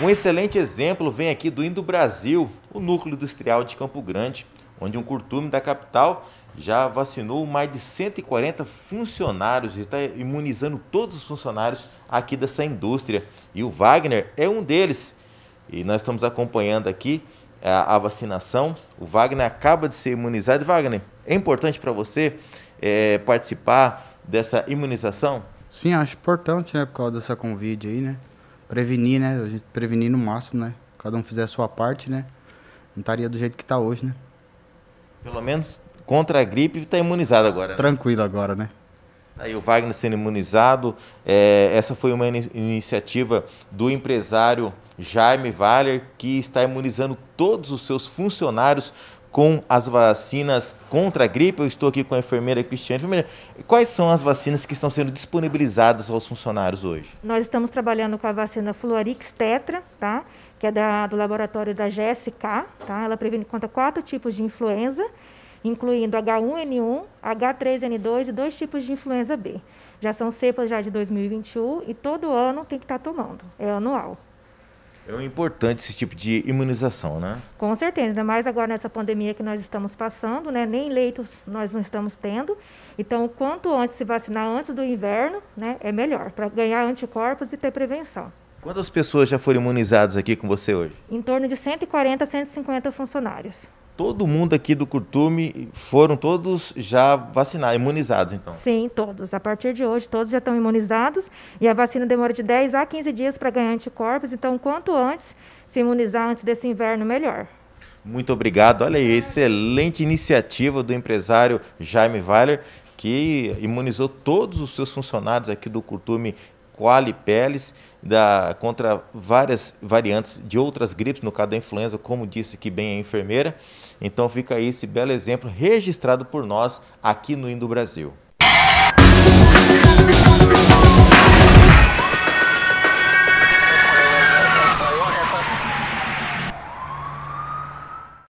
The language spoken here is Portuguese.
Um excelente exemplo vem aqui do Indo Brasil, o núcleo industrial de Campo Grande, onde um curtume da capital já vacinou mais de 140 funcionários e está imunizando todos os funcionários aqui dessa indústria. E o Wagner é um deles. E nós estamos acompanhando aqui a, é, a vacinação. O Wagner acaba de ser imunizado. Wagner, é importante para você é, participar dessa imunização? Sim, acho importante, né? Por causa dessa convite aí, né? prevenir, né? A gente prevenir no máximo, né? Cada um fizer a sua parte, né? Não estaria do jeito que está hoje, né? Pelo menos contra a gripe está imunizado agora. Né? Tranquilo agora, né? Tá aí o Wagner sendo imunizado. É, essa foi uma in iniciativa do empresário Jaime Valer, que está imunizando todos os seus funcionários com as vacinas contra a gripe. Eu estou aqui com a enfermeira Cristiane. Enfermeira, quais são as vacinas que estão sendo disponibilizadas aos funcionários hoje? Nós estamos trabalhando com a vacina Fluorix Tetra, tá? que é da, do laboratório da GSK. Tá? Ela previne contra quatro tipos de influenza, incluindo H1N1, H3N2 e dois tipos de influenza B. Já são cepas já de 2021 e todo ano tem que estar tá tomando, é anual. É importante esse tipo de imunização, né? Com certeza, ainda mais agora nessa pandemia que nós estamos passando, né? Nem leitos nós não estamos tendo. Então, quanto antes se vacinar antes do inverno, né? É melhor, para ganhar anticorpos e ter prevenção. Quantas pessoas já foram imunizadas aqui com você hoje? Em torno de 140 a 150 funcionários todo mundo aqui do Curtume foram todos já vacinados, imunizados, então? Sim, todos. A partir de hoje, todos já estão imunizados e a vacina demora de 10 a 15 dias para ganhar anticorpos, então quanto antes se imunizar antes desse inverno, melhor. Muito obrigado. Olha aí, excelente iniciativa do empresário Jaime Weiler, que imunizou todos os seus funcionários aqui do Curtume qualipeles da, contra várias variantes de outras gripes, no caso da influenza, como disse que bem a enfermeira. Então fica aí esse belo exemplo registrado por nós aqui no Indo Brasil.